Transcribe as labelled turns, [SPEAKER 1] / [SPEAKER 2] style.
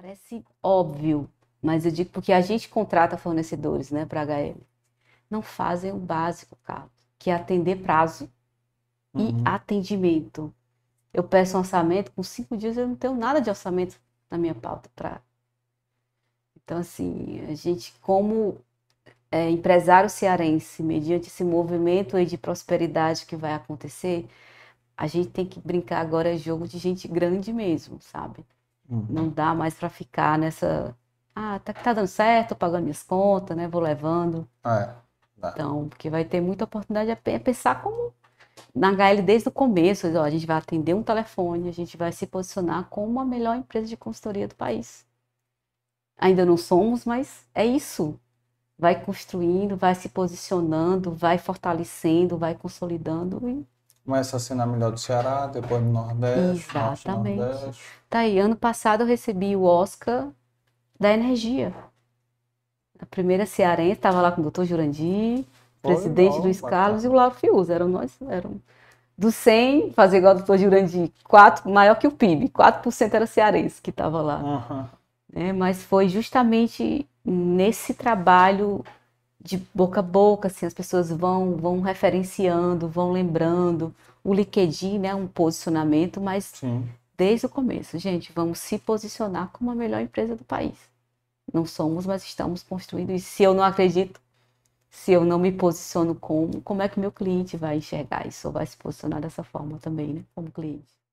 [SPEAKER 1] Parece óbvio, mas eu digo porque a gente contrata fornecedores, né, para HL. Não fazem o básico, Carlos, que é atender prazo uhum. e atendimento. Eu peço um orçamento, com cinco dias eu não tenho nada de orçamento na minha pauta Então, assim, a gente, como é, empresário cearense, mediante esse movimento aí de prosperidade que vai acontecer, a gente tem que brincar agora é jogo de gente grande mesmo, sabe? Uhum. Não dá mais para ficar nessa. Ah, tá, tá dando certo, pagando minhas contas, né? Vou levando. Ah, é. Então, porque vai ter muita oportunidade é pensar como na HL desde o começo, ó, a gente vai atender um telefone, a gente vai se posicionar como a melhor empresa de consultoria do país. Ainda não somos, mas é isso. Vai construindo, vai se posicionando, vai fortalecendo, vai consolidando e Começa a assinar melhor do Ceará, depois do Nordeste. Exatamente. Nordeste. Tá aí, ano passado eu recebi o Oscar da Energia. A primeira cearense, estava lá com o doutor Jurandir,
[SPEAKER 2] Foi presidente do Luiz Carlos
[SPEAKER 1] e o Lauro Fius. Eram nós, eram do 100, fazer igual o doutor Jurandir, quatro maior que o PIB, 4% era cearense que estava lá. Uhum. É, mas foi justamente nesse trabalho de boca a boca, assim, as pessoas vão, vão referenciando, vão lembrando. O LinkedIn, né, é um posicionamento, mas Sim. desde o começo, gente, vamos se posicionar como a melhor empresa do país. Não somos, mas estamos construindo. E se eu não acredito, se eu não me posiciono como, como é que meu cliente vai enxergar isso ou vai se posicionar dessa forma também, né, como cliente?